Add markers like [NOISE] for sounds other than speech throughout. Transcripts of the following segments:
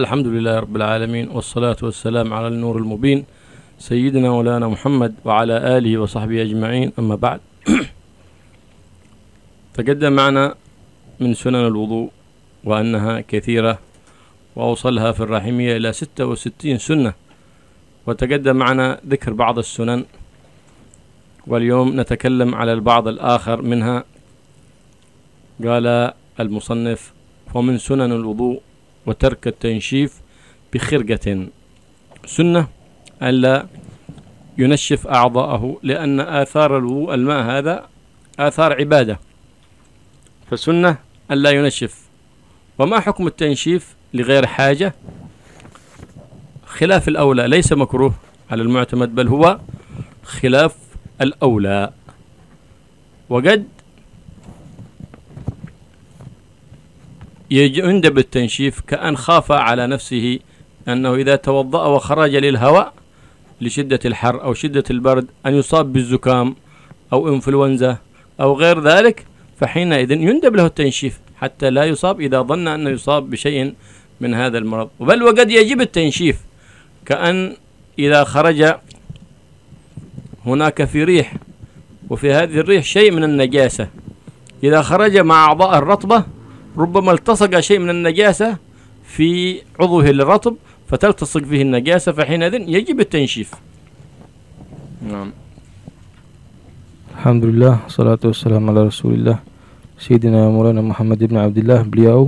الحمد لله رب العالمين والصلاة والسلام على النور المبين سيدنا مولانا محمد وعلى آله وصحبه أجمعين أما بعد تقدم معنا من سنن الوضوء وأنها كثيرة وأوصلها في الرحمية إلى ستة وستين سنة وتقدم معنا ذكر بعض السنن واليوم نتكلم على البعض الآخر منها قال المصنف ومن سنن الوضوء وترك التنشيف بخرقة سنة ألا ينشف أعضاءه لأن آثار الوضوء الماء هذا آثار عبادة فسنة ألا ينشف وما حكم التنشيف لغير حاجة خلاف الأولى ليس مكروه على المعتمد بل هو خلاف الأولى وقد يندب التنشيف كأن خاف على نفسه أنه إذا توضأ وخرج للهواء لشدة الحر أو شدة البرد أن يصاب بالزكام أو إنفلونزا أو غير ذلك فحينئذ يندب له التنشيف حتى لا يصاب إذا ظن أنه يصاب بشيء من هذا المرض بل وقد يجب التنشيف كأن إذا خرج هناك في ريح وفي هذه الريح شيء من النجاسة إذا خرج مع أعضاء الرطبة ربما التصق شيء من النجاسة في عضوه الرطب فتلتصق فيه النجاسة فحينئذ يجب التنشيف نعم الحمد لله والسلام على رسول الله سيدنا مولانا محمد بن عبد الله بلياو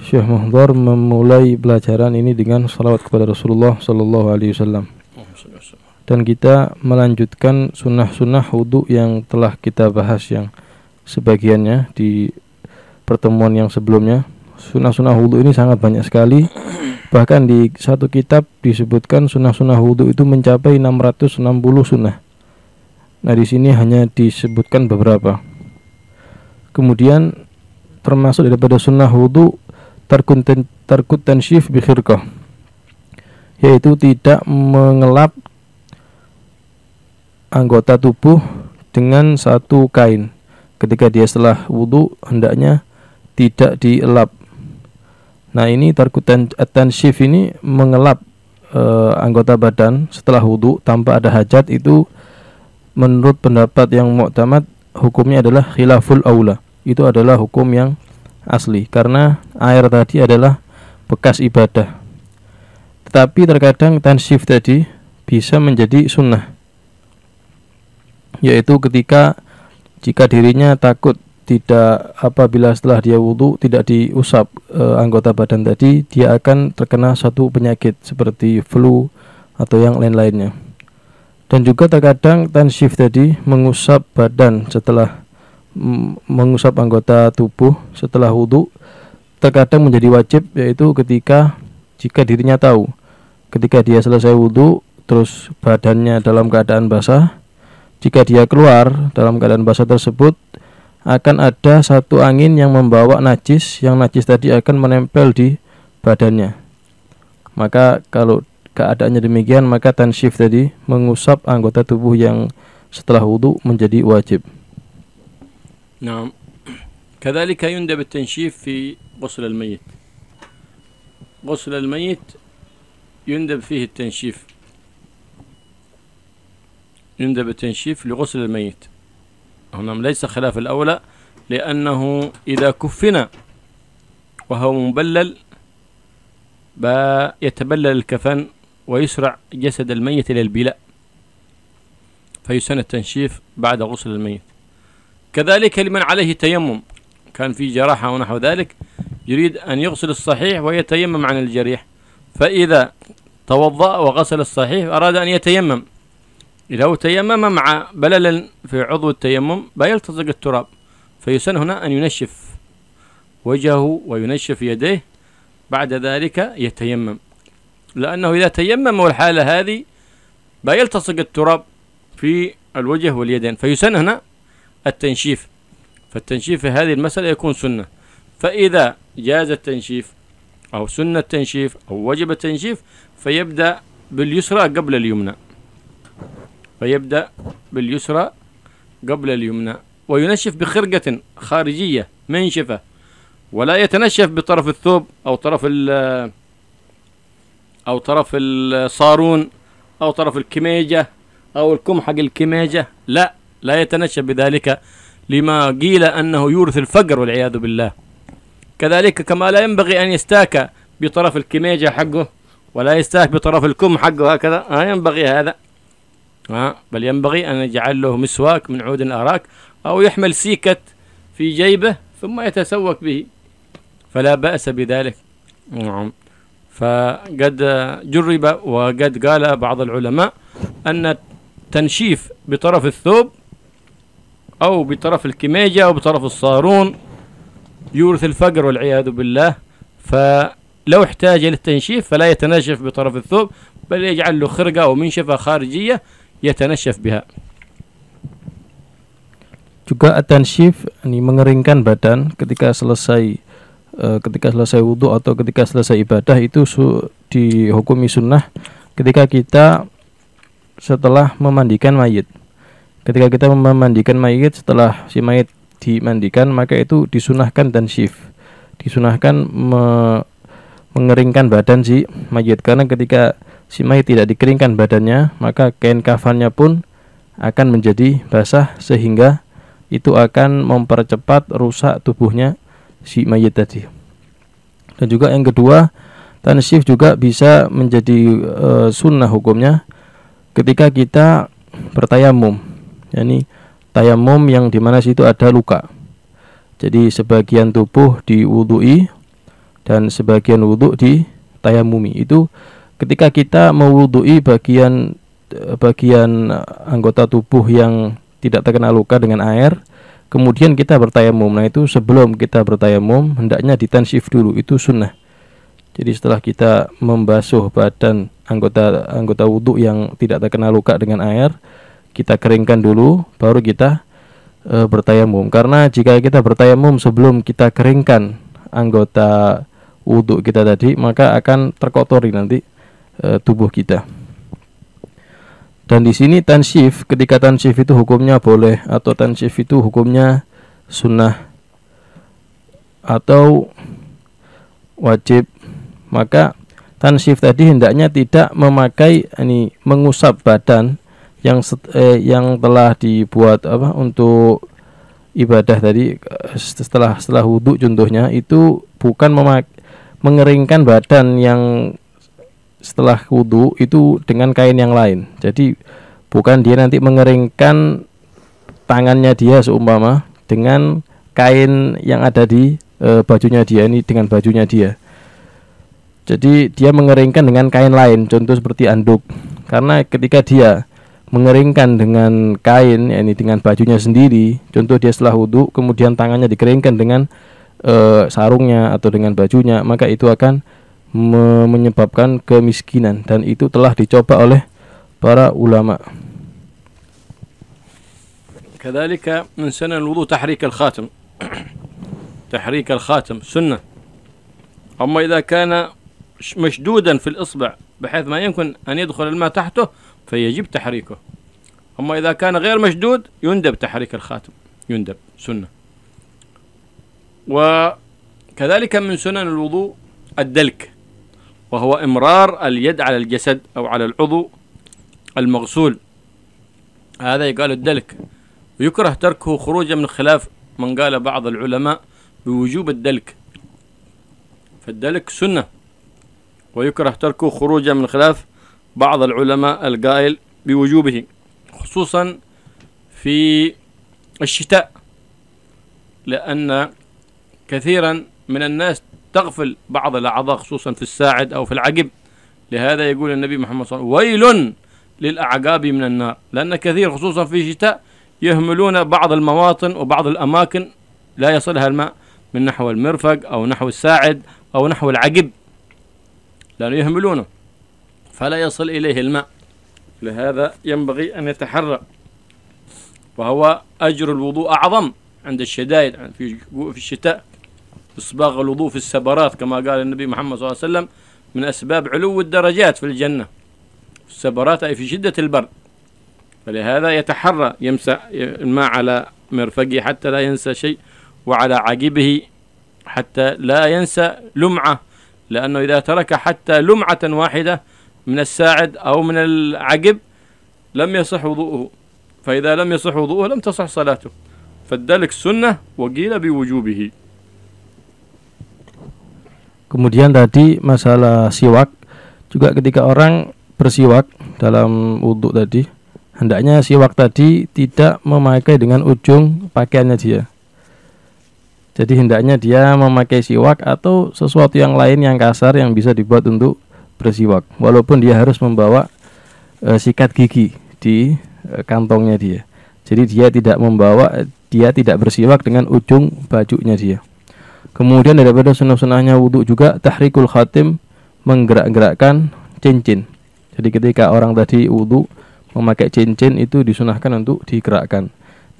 Syekh Muhdar memulai pelajaran ini dengan salawat kepada Rasulullah Sallallahu Alaihi Wasallam Dan kita melanjutkan sunnah-sunnah wudhu yang telah kita bahas yang sebagiannya di pertemuan yang sebelumnya sunnah-sunnah wudhu ini sangat banyak sekali [CLEARS THROAT] bahkan di satu kitab disebutkan sunnah-sunnah wudhu itu mencapai 660 sunnah nah di sini hanya disebutkan beberapa kemudian termasuk daripada sunnah wudhu terkutensif terkuten shift yaitu tidak mengelap anggota tubuh dengan satu kain ketika dia setelah wudhu hendaknya tidak dielap. Nah, ini tarkutan tansyif ini mengelap uh, anggota badan setelah wudhu tanpa ada hajat itu menurut pendapat yang muktamad hukumnya adalah khilaful aula. Itu adalah hukum yang asli karena air tadi adalah bekas ibadah. Tetapi terkadang tanshif tadi bisa menjadi sunnah yaitu ketika jika dirinya takut tidak apabila setelah dia wudhu tidak diusap e, anggota badan tadi dia akan terkena satu penyakit seperti flu atau yang lain-lainnya dan juga terkadang shift tadi mengusap badan setelah mengusap anggota tubuh setelah wudhu terkadang menjadi wajib yaitu ketika jika dirinya tahu ketika dia selesai wudhu terus badannya dalam keadaan basah jika dia keluar dalam keadaan basah tersebut akan ada satu angin yang membawa najis yang najis tadi akan menempel di badannya maka kalau keadaannya demikian maka tanshif tadi mengusap anggota tubuh yang setelah wudhu menjadi wajib nah كذلك يندب التنشيف في غسل الميت غسل الميت يندب فيه التنشيف يندب التنشيف لغسل الميت هنا ليس خلاف الأولى لأنه إذا كفن وهو مبلل يتبلل الكفن ويسرع جسد الميت إلى البلاء فيسن التنشيف بعد غسل الميت كذلك لمن عليه تيمم كان في جراحة ونحو ذلك يريد أن يغسل الصحيح ويتيمم عن الجريح فإذا توضأ وغسل الصحيح أراد أن يتيمم إذا هو تيمم مع بلل في عضو التيمم بيلتصق التراب فيسن هنا أن ينشف وجهه وينشف يديه بعد ذلك يتيمم لأنه إذا تيمم والحالة هذه بيلتصق التراب في الوجه واليدين فيسن هنا التنشيف فالتنشيف في هذه المسألة يكون سنة فإذا جاز التنشيف أو سنة التنشيف أو وجب التنشيف فيبدأ باليسرى قبل اليمنى فيبدأ باليسرى قبل اليمنى وينشف بخرقة خارجية منشفة ولا يتنشف بطرف الثوب أو طرف ال أو طرف الصارون أو طرف الكميجة أو الكم حق الكميجة لا لا يتنشف بذلك لما قيل أنه يورث الفقر والعياذ بالله كذلك كما لا ينبغي أن يستاك بطرف الكميجة حقه ولا يستاك بطرف الكم حقه هكذا لا آه، ينبغي هذا بل ينبغي أن يجعل له مسواك من عود أراك أو يحمل سيكة في جيبه ثم يتسوك به فلا بأس بذلك نعم فقد جرب وقد قال بعض العلماء أن التنشيف بطرف الثوب أو بطرف الكميجة أو بطرف الصارون يورث الفقر والعياذ بالله فلو احتاج إلى التنشيف فلا يتنشف بطرف الثوب بل يجعل له خرقة أو منشفة خارجية chef biha juga atanshif ini mengeringkan badan ketika selesai eh, ketika selesai wudhu atau ketika selesai ibadah itu su dihukumi sunnah ketika kita setelah memandikan mayit ketika kita memandikan mayit setelah si mayit dimandikan maka itu disunahkan dan shift disunahkan me mengeringkan badan si mayit karena ketika si mayit tidak dikeringkan badannya, maka kain kafannya pun akan menjadi basah sehingga itu akan mempercepat rusak tubuhnya si mayit tadi. Dan juga yang kedua, tansif juga bisa menjadi e, sunnah hukumnya ketika kita bertayamum. yakni tayamum yang di mana situ ada luka. Jadi sebagian tubuh diwudui dan sebagian di tayamumi Itu ketika kita mewudui bagian eh, bagian anggota tubuh yang tidak terkena luka dengan air kemudian kita bertayamum nah itu sebelum kita bertayamum hendaknya ditensif dulu itu sunnah jadi setelah kita membasuh badan anggota anggota wudhu yang tidak terkena luka dengan air kita keringkan dulu baru kita e, bertayamum karena jika kita bertayamum sebelum kita keringkan anggota wudhu kita tadi maka akan terkotori nanti Eh, tubuh kita. Dan di sini tansif ketika tansif itu hukumnya boleh atau tansif itu hukumnya sunnah atau wajib. Maka tansif tadi hendaknya tidak memakai ini mengusap badan yang eh, yang telah dibuat apa untuk ibadah tadi setelah setelah wudhu contohnya itu bukan memak mengeringkan badan yang setelah wudhu itu dengan kain yang lain. Jadi bukan dia nanti mengeringkan tangannya dia seumpama dengan kain yang ada di e, bajunya dia ini dengan bajunya dia. Jadi dia mengeringkan dengan kain lain, contoh seperti anduk. Karena ketika dia mengeringkan dengan kain, ya ini dengan bajunya sendiri, contoh dia setelah wudhu, kemudian tangannya dikeringkan dengan e, sarungnya atau dengan bajunya, maka itu akan me menyebabkan kemiskinan dan itu telah dicoba oleh para ulama. كذلك من سنن الوضوء تحريك الخاتم تحريك الخاتم سنة أما إذا كان مشدودا في الإصبع بحيث ما يمكن أن يدخل الماء تحته فيجب تحريكه أما إذا كان غير مشدود يندب تحريك الخاتم يندب سنة وكذلك من سنن الوضوء الدلك وهو إمرار اليد على الجسد أو على العضو المغسول هذا يقال الدلك ويكره تركه خروجا من خلاف من قال بعض العلماء بوجوب الدلك فالدلك سنة ويكره تركه خروجا من خلاف بعض العلماء القائل بوجوبه خصوصا في الشتاء لأن كثيرا من الناس تغفل بعض الأعضاء خصوصا في الساعد أو في العقب لهذا يقول النبي محمد صلى الله عليه وسلم ويل للأعقاب من النار لأن كثير خصوصا في الشتاء يهملون بعض المواطن وبعض الأماكن لا يصلها الماء من نحو المرفق أو نحو الساعد أو نحو العقب لأنه يهملونه فلا يصل إليه الماء لهذا ينبغي أن يتحرى وهو أجر الوضوء أعظم عند الشدائد في الشتاء إصباغ الوضوء في السبرات كما قال النبي محمد صلى الله عليه وسلم من أسباب علو الدرجات في الجنة في السبرات أي في شدة البرد فلهذا يتحرى يمسح الماء على مرفقه حتى لا ينسى شيء وعلى عقبه حتى لا ينسى لمعة لأنه إذا ترك حتى لمعة واحدة من الساعد أو من العقب لم يصح وضوءه فإذا لم يصح وضوءه لم تصح صلاته فالدلك سنة وقيل بوجوبه Kemudian tadi masalah siwak juga ketika orang bersiwak dalam wudhu tadi hendaknya siwak tadi tidak memakai dengan ujung pakaiannya dia. Jadi hendaknya dia memakai siwak atau sesuatu yang lain yang kasar yang bisa dibuat untuk bersiwak walaupun dia harus membawa e, sikat gigi di e, kantongnya dia. Jadi dia tidak membawa dia tidak bersiwak dengan ujung bajunya dia. Kemudian daripada sunnah-sunnahnya wudhu juga tahrikul khatim menggerak-gerakkan cincin. Jadi ketika orang tadi wudhu memakai cincin itu disunahkan untuk digerakkan.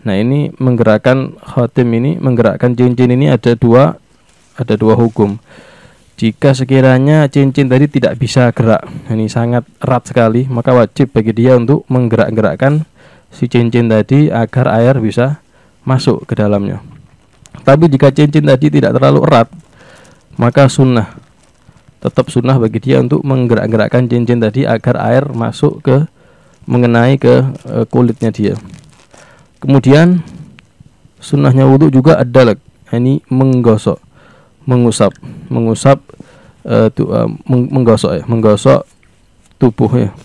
Nah ini menggerakkan khatim ini menggerakkan cincin ini ada dua ada dua hukum. Jika sekiranya cincin tadi tidak bisa gerak, nah, ini sangat erat sekali, maka wajib bagi dia untuk menggerak-gerakkan si cincin tadi agar air bisa masuk ke dalamnya. Tapi jika cincin tadi tidak terlalu erat, maka sunnah tetap sunnah bagi dia untuk menggerak-gerakkan cincin tadi agar air masuk ke mengenai ke e, kulitnya dia. Kemudian sunnahnya wudhu juga adalah ini menggosok, mengusap, mengusap e, tu, e, menggosok ya, menggosok tubuhnya.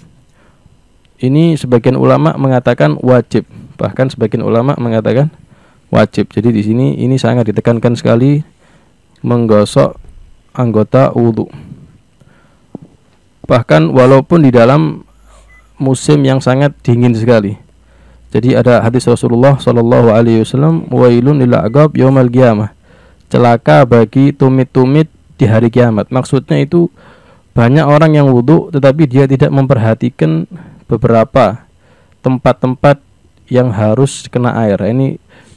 Ini sebagian ulama mengatakan wajib, bahkan sebagian ulama mengatakan wajib. Jadi di sini ini sangat ditekankan sekali menggosok anggota wudhu. Bahkan walaupun di dalam musim yang sangat dingin sekali. Jadi ada hadis Rasulullah Shallallahu Alaihi Wasallam, wailun lil agab yomal Celaka bagi tumit-tumit di hari kiamat. Maksudnya itu banyak orang yang wudhu tetapi dia tidak memperhatikan beberapa tempat-tempat yang harus kena air. Ini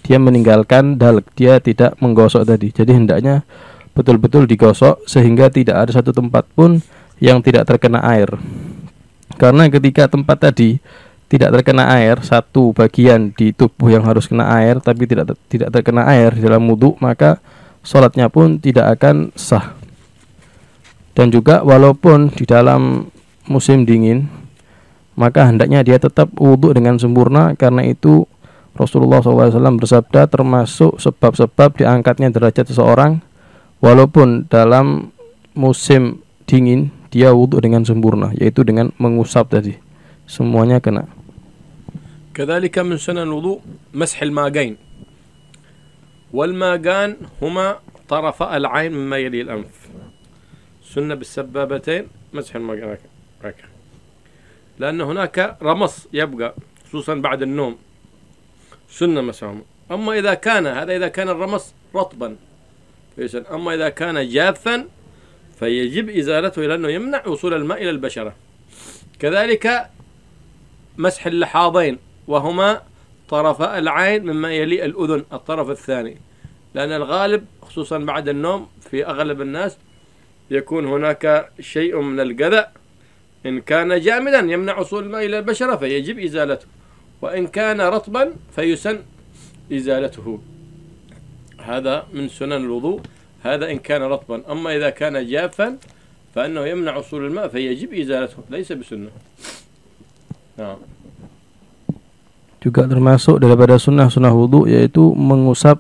dia meninggalkan dalek dia tidak menggosok tadi jadi hendaknya betul-betul digosok sehingga tidak ada satu tempat pun yang tidak terkena air karena ketika tempat tadi tidak terkena air satu bagian di tubuh yang harus kena air tapi tidak tidak terkena air di dalam wudhu maka sholatnya pun tidak akan sah dan juga walaupun di dalam musim dingin maka hendaknya dia tetap wudhu dengan sempurna karena itu Rasulullah SAW bersabda termasuk sebab-sebab diangkatnya derajat seseorang walaupun dalam musim dingin dia wudhu dengan sempurna yaitu dengan mengusap tadi semuanya kena كذلك من سنن الوضوء مسح الماجين والماجان هما طرف العين مما يلي الأنف سنة بالسبابتين مسح الماجان لأن هناك رمص يبقى خصوصا بعد النوم سنة مسعومة أما إذا كان هذا إذا كان الرمص رطبا فيسأل أما إذا كان جافا فيجب إزالته لأنه يمنع وصول الماء إلى البشرة كذلك مسح اللحاضين وهما طرفا العين مما يلي الأذن الطرف الثاني لأن الغالب خصوصا بعد النوم في أغلب الناس يكون هناك شيء من القذى إن كان جامدا يمنع وصول الماء إلى البشرة فيجب إزالته وإن كان رطبا فيسن إزالته هذا من سنن الوضوء هذا إن كان رطبا أما إذا كان جافا فإنه يمنع وصول الماء فيجب إزالته ليس بسنة نعم juga termasuk daripada sunnah-sunnah wudhu yaitu mengusap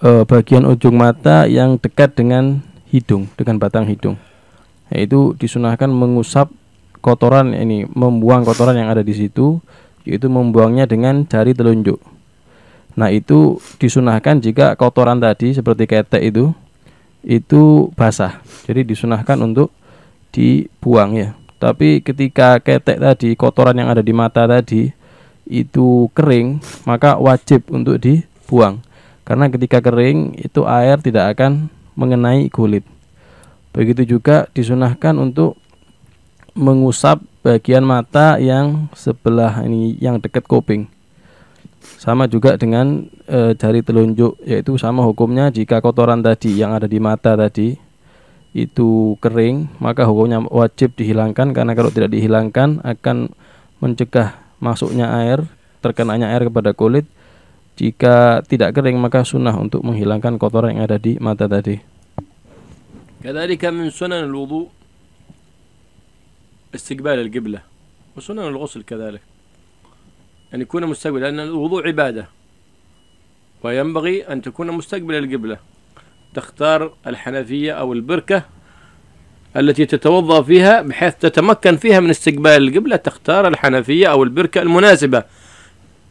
e, bagian ujung mata yang dekat dengan hidung dengan batang hidung yaitu disunahkan mengusap kotoran ini membuang kotoran yang ada di situ yaitu membuangnya dengan jari telunjuk. Nah, itu disunahkan jika kotoran tadi seperti ketek itu itu basah. Jadi disunahkan untuk dibuang ya. Tapi ketika ketek tadi, kotoran yang ada di mata tadi itu kering, maka wajib untuk dibuang. Karena ketika kering itu air tidak akan mengenai kulit. Begitu juga disunahkan untuk mengusap bagian mata yang sebelah ini yang dekat kuping. Sama juga dengan e, jari telunjuk yaitu sama hukumnya jika kotoran tadi yang ada di mata tadi itu kering maka hukumnya wajib dihilangkan karena kalau tidak dihilangkan akan mencegah masuknya air terkenanya air kepada kulit jika tidak kering maka sunnah untuk menghilangkan kotoran yang ada di mata tadi. Kedalikan sunan سنن استقبال القبلة وسنن الغسل كذلك أن يكون مستقبل لأن الوضوء عبادة وينبغي أن تكون مستقبل القبلة تختار الحنفية أو البركة التي تتوضأ فيها بحيث تتمكن فيها من استقبال القبلة تختار الحنفية أو البركة المناسبة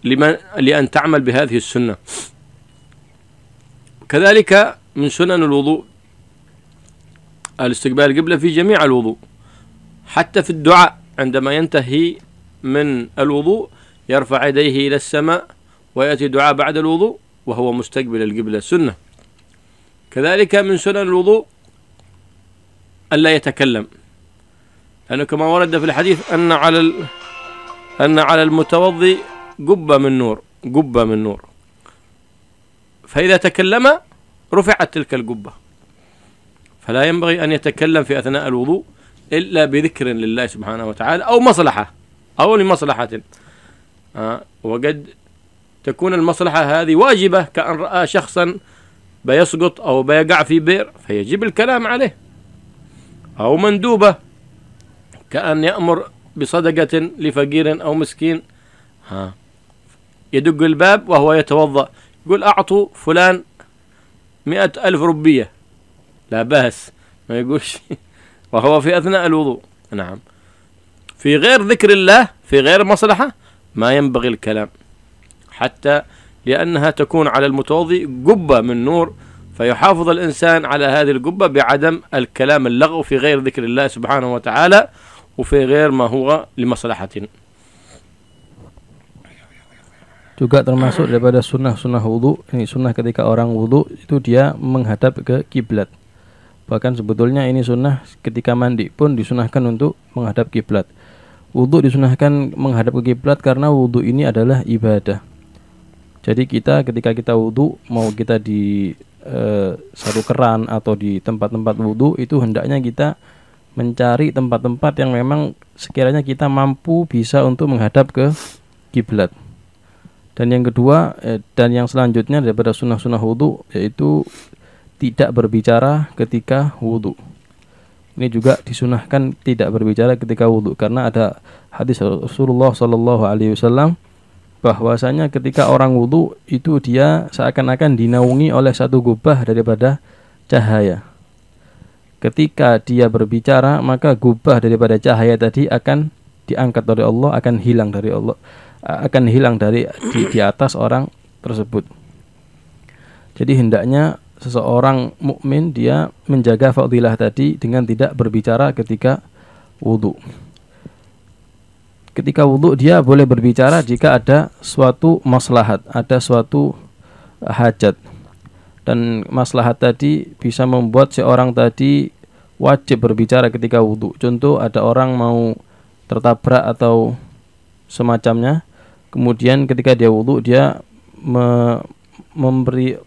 لمن لأن تعمل بهذه السنة كذلك من سنن الوضوء الاستقبال القبلة في جميع الوضوء حتى في الدعاء عندما ينتهي من الوضوء يرفع يديه إلى السماء ويأتي دعاء بعد الوضوء وهو مستقبل القبلة سنة كذلك من سنن الوضوء ألا يتكلم لأنه كما ورد في الحديث أن على أن على المتوضي قبة من نور قبة من نور فإذا تكلم رفعت تلك القبة فلا ينبغي أن يتكلم في أثناء الوضوء إلا بذكر لله سبحانه وتعالى أو مصلحة أو لمصلحة آه، وقد تكون المصلحة هذه واجبة كأن رأى شخصا بيسقط أو بيقع في بئر فيجب الكلام عليه أو مندوبة كأن يأمر بصدقة لفقير أو مسكين ها يدق الباب وهو يتوضأ يقول أعطوا فلان مئة ألف ربية لا بأس ما يقولش [LAUGHS] وهو في أثناء الوضوء نعم في غير ذكر الله في غير مصلحة ما ينبغي الكلام حتى لأنها تكون على المتوضي قبة من نور فيحافظ الإنسان على هذه القبة بعدم الكلام اللغو في غير ذكر الله سبحانه وتعالى وفي غير ما هو لمصلحة juga termasuk daripada sunnah-sunnah wudhu ini sunnah ketika orang wudhu itu dia menghadap ke kiblat Bahkan sebetulnya ini sunnah ketika mandi pun disunahkan untuk menghadap kiblat. Wudhu disunahkan menghadap ke kiblat karena wudhu ini adalah ibadah. Jadi kita ketika kita wudhu mau kita di eh, satu keran atau di tempat-tempat wudhu itu hendaknya kita mencari tempat-tempat yang memang sekiranya kita mampu bisa untuk menghadap ke kiblat. Dan yang kedua eh, dan yang selanjutnya daripada sunnah-sunnah wudhu yaitu tidak berbicara ketika wudhu. Ini juga disunahkan tidak berbicara ketika wudhu karena ada hadis Rasulullah Shallallahu Alaihi Wasallam bahwasanya ketika orang wudhu itu dia seakan-akan dinaungi oleh satu gubah daripada cahaya. Ketika dia berbicara maka gubah daripada cahaya tadi akan diangkat dari Allah akan hilang dari Allah akan hilang dari di, di atas orang tersebut. Jadi hendaknya seseorang mukmin dia menjaga fadilah tadi dengan tidak berbicara ketika wudhu. Ketika wudhu dia boleh berbicara jika ada suatu maslahat, ada suatu hajat. Dan maslahat tadi bisa membuat seorang tadi wajib berbicara ketika wudhu. Contoh ada orang mau tertabrak atau semacamnya. Kemudian ketika dia wudhu dia me memberi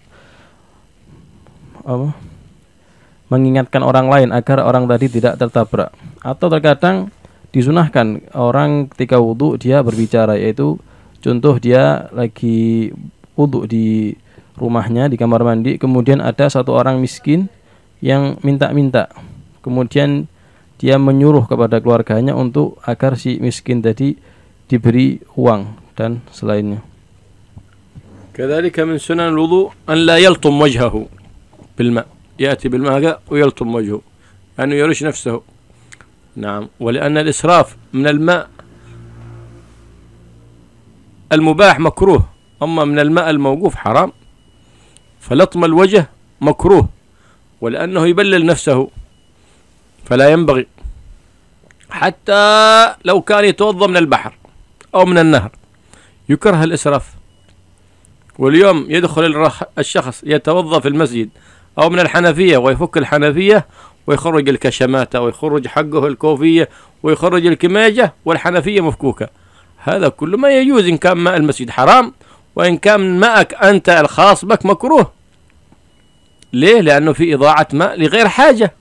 apa, mengingatkan orang lain agar orang tadi tidak tertabrak atau terkadang disunahkan orang ketika wudhu dia berbicara yaitu contoh dia lagi wudhu di rumahnya di kamar mandi kemudian ada satu orang miskin yang minta-minta kemudian dia menyuruh kepada keluarganya untuk agar si miskin tadi diberi uang dan selainnya Kedalikah min sunan wudhu an la yaltum wajhahu بالماء يأتي بالماء ويلطم وجهه لأنه يعني يرش نفسه نعم ولأن الإسراف من الماء المباح مكروه أما من الماء الموقوف حرام فلطم الوجه مكروه ولأنه يبلل نفسه فلا ينبغي حتى لو كان يتوضأ من البحر أو من النهر يكره الإسراف واليوم يدخل الشخص يتوضأ في المسجد أو من الحنفية ويفك الحنفية ويخرج الكشماتة ويخرج حقه الكوفية ويخرج الكماجة والحنفية مفكوكة هذا كله ما يجوز إن كان ماء المسجد حرام وإن كان ماءك أنت الخاص بك مكروه ليه؟ لأنه في إضاعة ماء لغير حاجة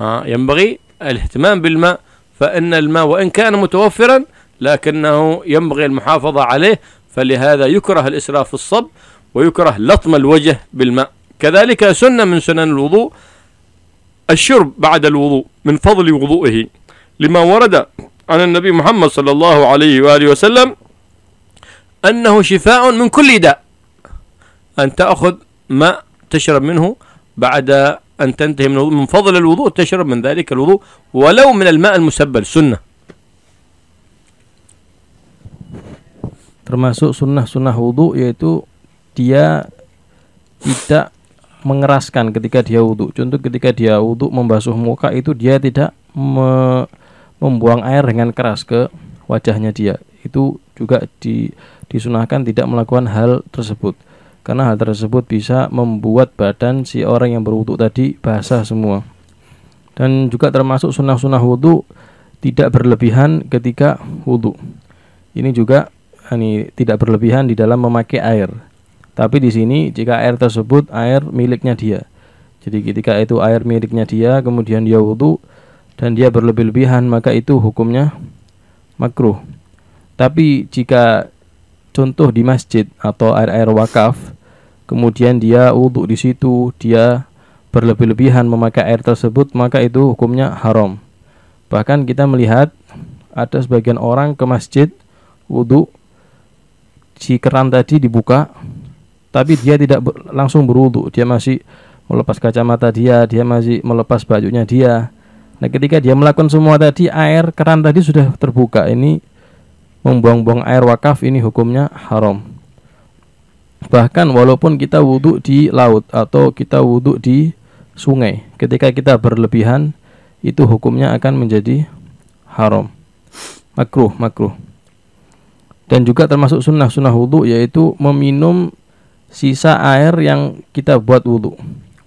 آه ينبغي الاهتمام بالماء فإن الماء وإن كان متوفرا لكنه ينبغي المحافظة عليه فلهذا يكره الإسراف في الصب ويكره لطم الوجه بالماء كذلك سنة من سنن الوضوء الشرب بعد الوضوء من فضل وضوئه لما ورد عن النبي محمد صلى الله عليه وآله وسلم أنه شفاء من كل داء أن تأخذ ماء تشرب منه بعد أن تنتهي من من فضل الوضوء تشرب من ذلك الوضوء ولو من الماء المسبل سنة termasuk sunnah-sunnah wudhu yaitu dia tidak mengeraskan ketika dia wudhu. Contoh ketika dia wudhu membasuh muka itu dia tidak me membuang air dengan keras ke wajahnya dia. Itu juga di, disunahkan tidak melakukan hal tersebut. Karena hal tersebut bisa membuat badan si orang yang berwudhu tadi basah semua. Dan juga termasuk sunnah-sunnah wudhu tidak berlebihan ketika wudhu. Ini juga ini tidak berlebihan di dalam memakai air tapi di sini jika air tersebut air miliknya dia. Jadi ketika itu air miliknya dia kemudian dia wudhu dan dia berlebih-lebihan maka itu hukumnya makruh. Tapi jika contoh di masjid atau air-air wakaf kemudian dia wudhu di situ dia berlebih-lebihan memakai air tersebut maka itu hukumnya haram. Bahkan kita melihat ada sebagian orang ke masjid wudhu si keran tadi dibuka tapi dia tidak ber, langsung berwudu dia masih melepas kacamata dia dia masih melepas bajunya dia nah ketika dia melakukan semua tadi air keran tadi sudah terbuka ini membuang-buang air wakaf ini hukumnya haram bahkan walaupun kita wudhu di laut atau kita wudhu di sungai ketika kita berlebihan itu hukumnya akan menjadi haram makruh makruh dan juga termasuk sunnah sunnah wudhu yaitu meminum sisa air yang kita buat wudhu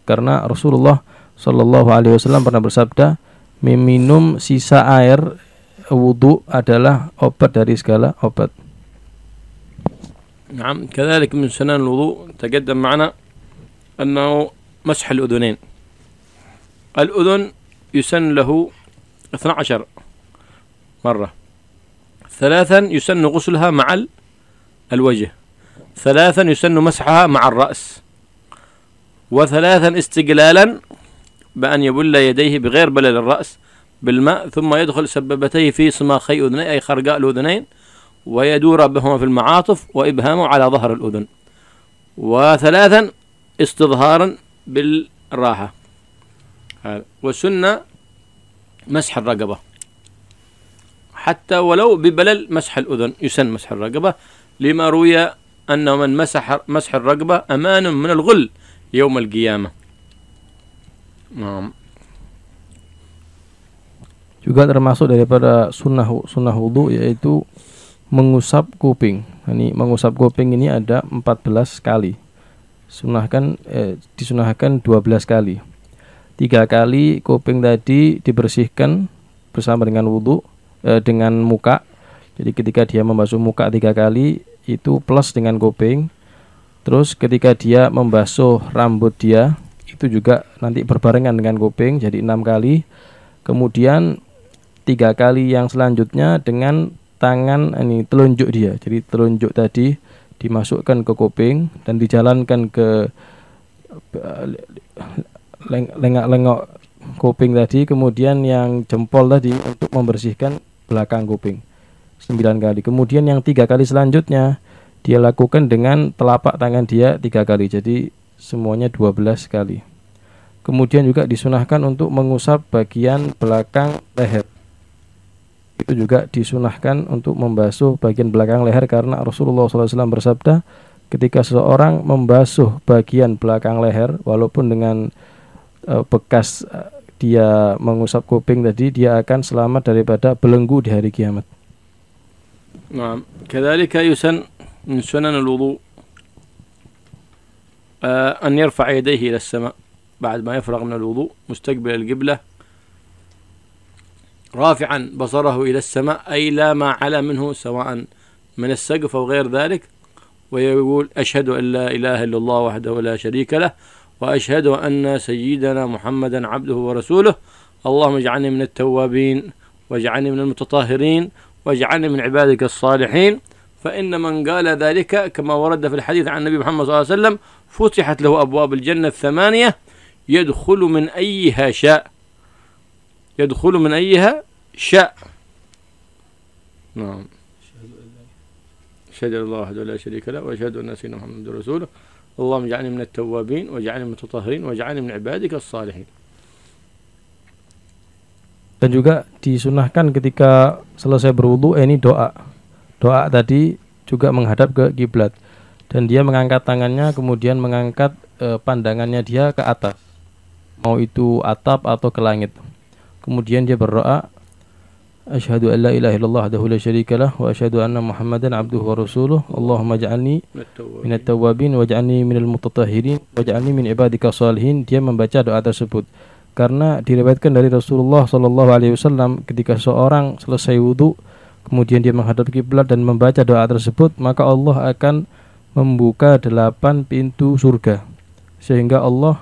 karena Rasulullah Shallallahu Alaihi Wasallam pernah bersabda meminum sisa air wudhu adalah obat dari segala obat. نعم كذلك من سنن الوضوء تقدم معنا أنه مسح الأذنين الأذن يسن له 12 مرة ثلاثا يسن غسلها مع الوجه ثلاثا يسن مسحها مع الرأس وثلاثا استجلالا بأن يبل يديه بغير بلل الرأس بالماء ثم يدخل سببتيه في صماخي أذنيه أي خرقاء الأذنين ويدور بهما في المعاطف وإبهامه على ظهر الأذن وثلاثا استظهارا بالراحة وسن مسح الرقبة حتى ولو ببلل مسح الأذن يسن مسح الرقبة لما روي أن من مسح مسح الرقبة أمان من الغل يوم القيامة juga termasuk daripada sunnah sunnah wudhu yaitu mengusap kuping. Ini mengusap kuping ini ada 14 kali. Sunahkan eh, disunahkan 12 kali. Tiga kali kuping tadi dibersihkan bersama dengan wudhu eh, dengan muka. Jadi ketika dia membasuh muka tiga kali itu plus dengan kuping. Terus ketika dia membasuh rambut dia itu juga nanti berbarengan dengan kuping jadi enam kali. Kemudian tiga kali yang selanjutnya dengan tangan ini telunjuk dia. Jadi telunjuk tadi dimasukkan ke kuping dan dijalankan ke eh, lengak-lengok kuping tadi kemudian yang jempol tadi untuk membersihkan belakang kuping 9 kali. Kemudian yang tiga kali selanjutnya dia lakukan dengan telapak tangan dia tiga kali. Jadi semuanya dua belas kali. Kemudian juga disunahkan untuk mengusap bagian belakang leher. Itu juga disunahkan untuk membasuh bagian belakang leher karena Rasulullah SAW bersabda ketika seseorang membasuh bagian belakang leher walaupun dengan uh, bekas uh, dia mengusap kuping tadi dia akan selamat daripada belenggu di hari kiamat. نعم كذلك يسن من سنن الوضوء آه، أن يرفع يديه إلى السماء بعد ما يفرغ من الوضوء مستقبل القبلة رافعا بصره إلى السماء أي لا ما علا منه سواء من السقف أو غير ذلك ويقول أشهد أن لا إله إلا الله وحده لا شريك له وأشهد أن سيدنا محمدا عبده ورسوله اللهم اجعلني من التوابين واجعلني من المتطهرين واجعلني من عبادك الصالحين فإن من قال ذلك كما ورد في الحديث عن النبي محمد صلى الله عليه وسلم فتحت له أبواب الجنة الثمانية يدخل من أيها شاء يدخل من أيها شاء نعم أشهد أن لا وحده لا شريك له وأشهد أن سيدنا محمد رسوله اللهم اجعلني من التوابين واجعلني من المتطهرين واجعلني من عبادك الصالحين dan juga disunahkan ketika selesai berwudu eh, ini doa doa tadi juga menghadap ke kiblat dan dia mengangkat tangannya kemudian mengangkat eh, pandangannya dia ke atas mau itu atap atau ke langit kemudian dia berdoa Asyhadu an la ilaha illallah wahdahu la lah wa asyhadu anna Muhammadan abduhu wa rasuluh. Allahumma ij'alni at tawwabin waj'alni minal mutatahhirin waj'alni min ibadika salihin. Dia membaca doa tersebut karena diriwayatkan dari Rasulullah Shallallahu Alaihi Wasallam ketika seorang selesai wudhu kemudian dia menghadap kiblat dan membaca doa tersebut maka Allah akan membuka delapan pintu surga sehingga Allah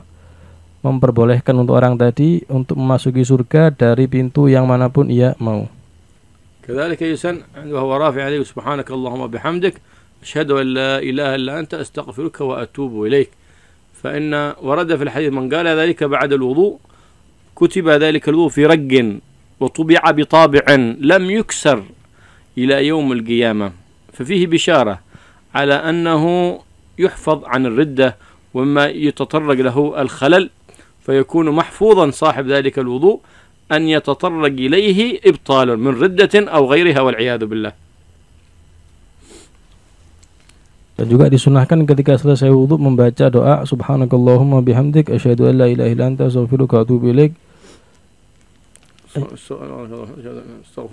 memperbolehkan untuk orang tadi untuk memasuki surga dari pintu yang manapun ia mau. كذلك يسن وهو رافع عليه سبحانك اللهم وبحمدك أشهد أن لا إله إلا أنت أستغفرك وأتوب إليك فإن ورد في الحديث من قال ذلك بعد الوضوء كتب ذلك الوضوء في رق وطبع بطابع لم يكسر إلى يوم القيامة ففيه بشارة على أنه يحفظ عن الردة وما يتطرق له الخلل فيكون محفوظا صاحب ذلك الوضوء أن يتطرق إليه إبطال من ردة أو غيرها والعياذ بالله Dan juga disunahkan ketika selesai wudhu membaca doa Subhanakallahumma bihamdik Asyadu an la ilaha illa anta astaghfiruka wa atubu ilaik. Iya. Oh,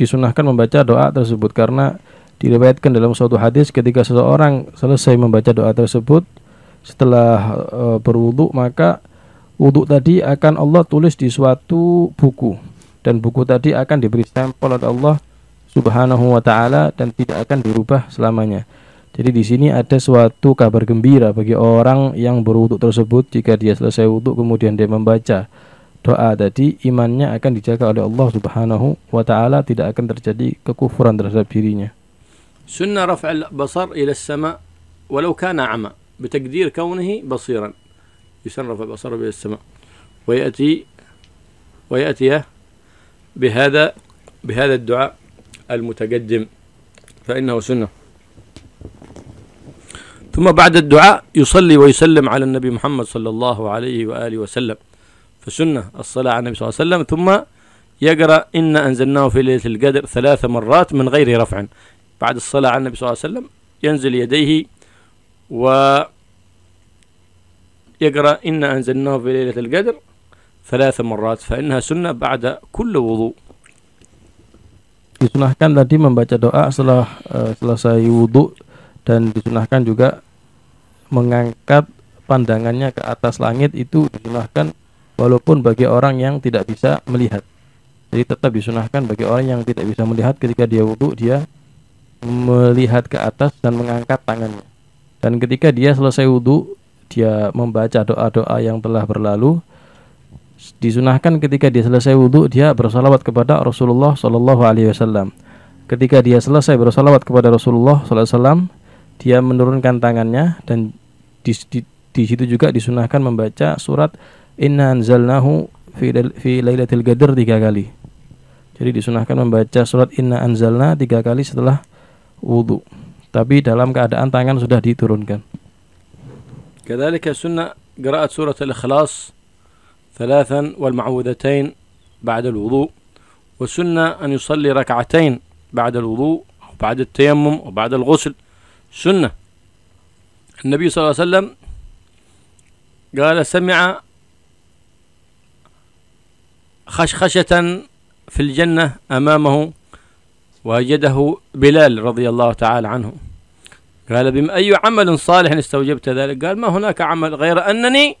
Disunahkan membaca doa tersebut karena diriwayatkan dalam suatu hadis ketika seseorang selesai membaca doa tersebut setelah e, eh, berwudu maka wudu tadi akan Allah tulis di suatu buku dan buku tadi akan diberi stempel oleh Allah Subhanahu wa taala dan tidak akan dirubah selamanya. Jadi di sini ada suatu kabar gembira bagi orang yang berwudhu tersebut jika dia selesai wudhu kemudian dia membaca doa tadi imannya akan dijaga oleh Allah Subhanahu wa taala tidak akan terjadi kekufuran terhadap dirinya. Sunnah raf' al-basar ila as-sama walau kana ama بتقدير كونه بصيرا يسن رفع بصره الى السماء وياتي وياتيه بهذا بهذا الدعاء المتقدم فانه سنه ثم بعد الدعاء يصلي ويسلم على النبي محمد صلى الله عليه واله وسلم فسنة الصلاة على النبي صلى الله عليه وسلم ثم يقرأ إن أنزلناه في ليلة القدر ثلاث مرات من غير رفع بعد الصلاة على النبي صلى الله عليه وسلم ينزل يديه و يقرأ إن أنزلناه في ليلة القدر ثلاث مرات فإنها سنة بعد كل وضوء disunahkan tadi membaca doa setelah uh, selesai wudhu dan disunahkan juga mengangkat pandangannya ke atas langit itu disunahkan walaupun bagi orang yang tidak bisa melihat. Jadi tetap disunahkan bagi orang yang tidak bisa melihat ketika dia wudhu dia melihat ke atas dan mengangkat tangannya. Dan ketika dia selesai wudhu dia membaca doa-doa yang telah berlalu. Disunahkan ketika dia selesai wudhu dia bersalawat kepada Rasulullah Shallallahu Alaihi Wasallam. Ketika dia selesai bersalawat kepada Rasulullah SAW, dia menurunkan tangannya dan di, di, di situ juga disunahkan membaca surat Inna anzalnahu fi, fi lailatul qadar tiga kali. Jadi disunahkan membaca surat Inna anzalna tiga kali setelah wudhu. Tapi dalam keadaan tangan sudah diturunkan. كذلك سنة قراءة سورة الإخلاص ثلاثا والمعوذتين بعد الوضوء وسنة أن يصلي ركعتين بعد الوضوء وبعد التيمم وبعد الغسل سنة النبي صلى الله عليه وسلم قال سمع خشخشة في الجنة أمامه وجده بلال رضي الله تعالى عنه قال بما أي عمل صالح استوجبت ذلك قال ما هناك عمل غير أنني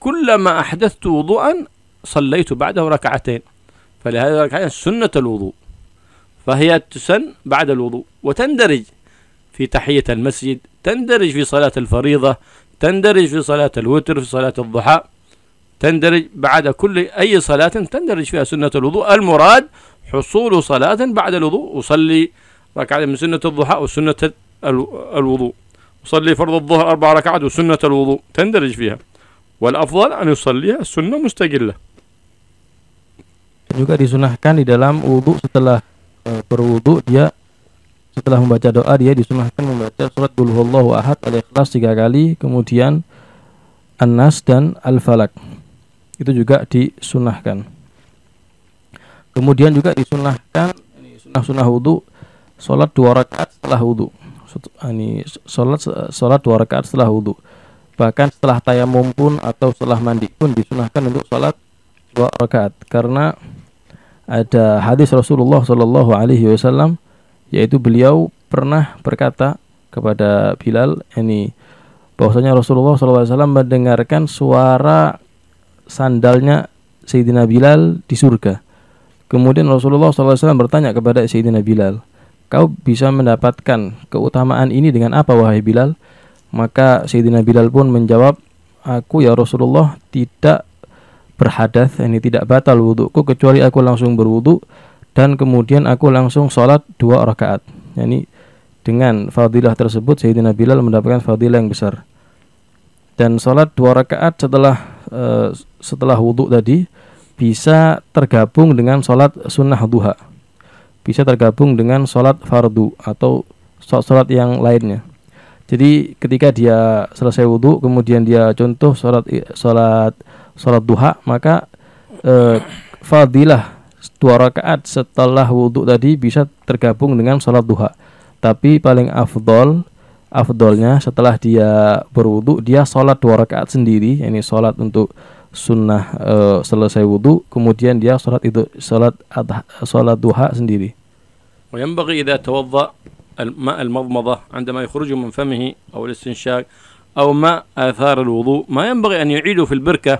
كلما أحدثت وضوءا صليت بعده ركعتين فلهذا ركعتين سنة الوضوء فهي تسن بعد الوضوء وتندرج في تحية المسجد تندرج في صلاة الفريضة تندرج في صلاة الوتر في صلاة الضحى تندرج بعد كل أي صلاة تندرج فيها سنة الوضوء المراد حصول صلاة بعد الوضوء أصلي ركعة من سنة الضحى وسنة الوضوء أصلي فرض الظهر أربع ركعات وسنة الوضوء تندرج فيها والأفضل أن يصليها السنة مستقلة juga disunahkan di dalam wudhu setelah e, berwudhu dia setelah membaca doa dia disunahkan membaca surat Bulhullahu Ahad al-Ikhlas tiga kali kemudian an dan Al-Falak itu juga disunahkan kemudian juga disunahkan ini sunah sunah wudu salat dua rakaat setelah wudhu ini salat salat dua rakaat setelah wudu. bahkan setelah tayamum pun atau setelah mandi pun disunahkan untuk solat dua rakaat karena ada hadis Rasulullah Shallallahu Alaihi Wasallam yaitu beliau pernah berkata kepada Bilal ini bahwasanya Rasulullah SAW mendengarkan suara sandalnya Sayyidina Bilal di surga. Kemudian Rasulullah SAW bertanya kepada Sayyidina Bilal, kau bisa mendapatkan keutamaan ini dengan apa wahai Bilal? Maka Sayyidina Bilal pun menjawab, aku ya Rasulullah tidak berhadas, ini tidak batal wudhuku kecuali aku langsung berwudhu dan kemudian aku langsung sholat dua rakaat. Yani dengan fadilah tersebut Sayyidina Bilal mendapatkan fadilah yang besar. Dan sholat dua rakaat setelah Eh, setelah wudhu tadi bisa tergabung dengan sholat sunnah duha bisa tergabung dengan sholat fardu atau sholat-sholat yang lainnya jadi ketika dia selesai wudhu kemudian dia contoh sholat sholat sholat duha maka uh, fadilah dua rakaat setelah wudhu tadi bisa tergabung dengan sholat duha tapi paling afdol afdolnya setelah dia berwudu dia sholat dua rakaat sendiri ini yani sholat untuk sunnah e, selesai wudu kemudian dia sholat itu sholat adha, sholat duha sendiri وينبغي إذا توضأ الماء المضمضة عندما يخرج من فمه أو الاستنشاق أو ماء آثار الوضوء ما ينبغي أن يعيده في البركة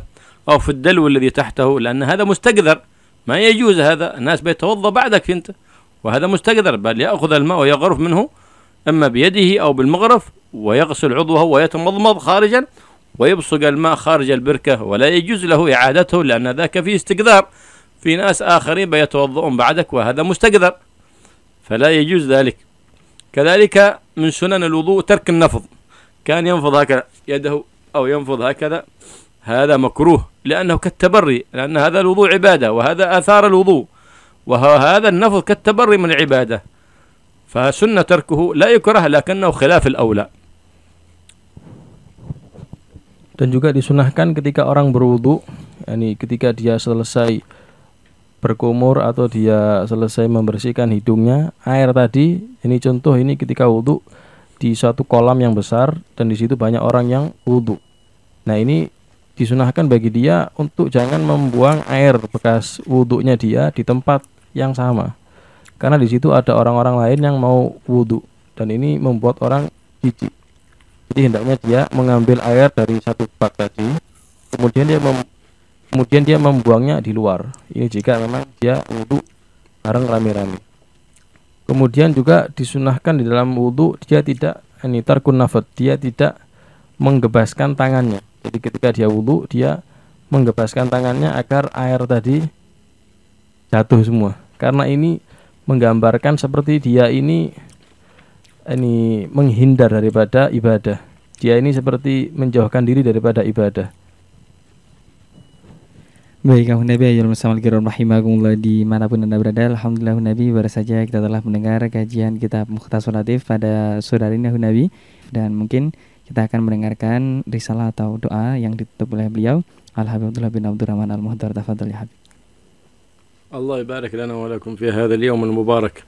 أو في الدلو الذي تحته لأن هذا مستقذر ما يجوز هذا الناس بيتوضأ بعدك أنت وهذا مستقذر بل يأخذ الماء ويغرف منه إما بيده أو بالمغرف ويغسل عضوه ويتمضمض خارجا ويبصق الماء خارج البركة ولا يجوز له إعادته لأن ذاك فيه استقذار في ناس آخرين بيتوضؤون بعدك وهذا مستقذر فلا يجوز ذلك كذلك من سنن الوضوء ترك النفض كان ينفض هكذا يده أو ينفض هكذا هذا مكروه لأنه كالتبري لأن هذا الوضوء عبادة وهذا آثار الوضوء وهذا النفض كالتبري من العبادة فسنة تركه لا يكره لكنه خلاف الأولى dan juga disunahkan ketika orang berwudu yakni ketika dia selesai berkumur atau dia selesai membersihkan hidungnya air tadi ini contoh ini ketika wudu di suatu kolam yang besar dan di situ banyak orang yang wudu nah ini disunahkan bagi dia untuk jangan membuang air bekas wuduknya dia di tempat yang sama karena di situ ada orang-orang lain yang mau wudhu dan ini membuat orang jijik jadi hendaknya dia mengambil air dari satu bak tadi kemudian dia mem kemudian dia membuangnya di luar ini jika memang dia wudhu bareng rame-rame kemudian juga disunahkan di dalam wudhu dia tidak ini terkunafat dia tidak menggebaskan tangannya jadi ketika dia wudhu dia menggebaskan tangannya agar air tadi jatuh semua karena ini menggambarkan seperti dia ini ini menghindar daripada ibadah. Dia ini seperti menjauhkan diri daripada ibadah. Baik, kamu Nabi Ayol Musammal Kiram Rahimahumullah dimanapun Anda berada Alhamdulillah Nabi, baru saja kita telah mendengar kajian kitab Mukhtasar Latif pada saudari Nabi Dan mungkin kita akan mendengarkan risalah atau doa yang ditutup oleh beliau Alhamdulillah bin bin Abdurrahman Al-Muhdar Tafadul ya Habib الله يبارك لنا ولكم في هذا اليوم المبارك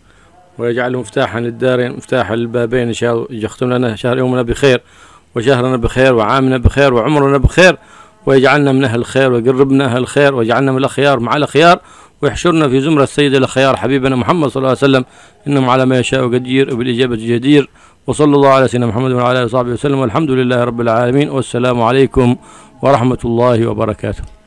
ويجعله مفتاحا للدارين مفتاحا للبابين ان شاء الله يختم لنا شهر يومنا بخير وشهرنا بخير وعامنا بخير وعمرنا بخير ويجعلنا من اهل الخير ويقربنا اهل الخير ويجعلنا من الاخيار مع الاخيار ويحشرنا في زمرة السيد الاخيار حبيبنا محمد صلى الله عليه وسلم انهم على ما يشاء قدير وبالاجابة جدير وصلى الله على سيدنا محمد وعلى اله وصحبه وسلم والحمد لله رب العالمين والسلام عليكم ورحمة الله وبركاته